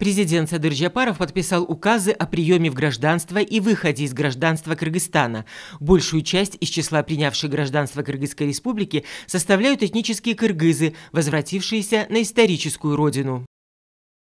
Президент Садыр Джапаров подписал указы о приеме в гражданство и выходе из гражданства Кыргызстана. Большую часть из числа принявших гражданство Кыргызской республики составляют этнические кыргызы, возвратившиеся на историческую родину.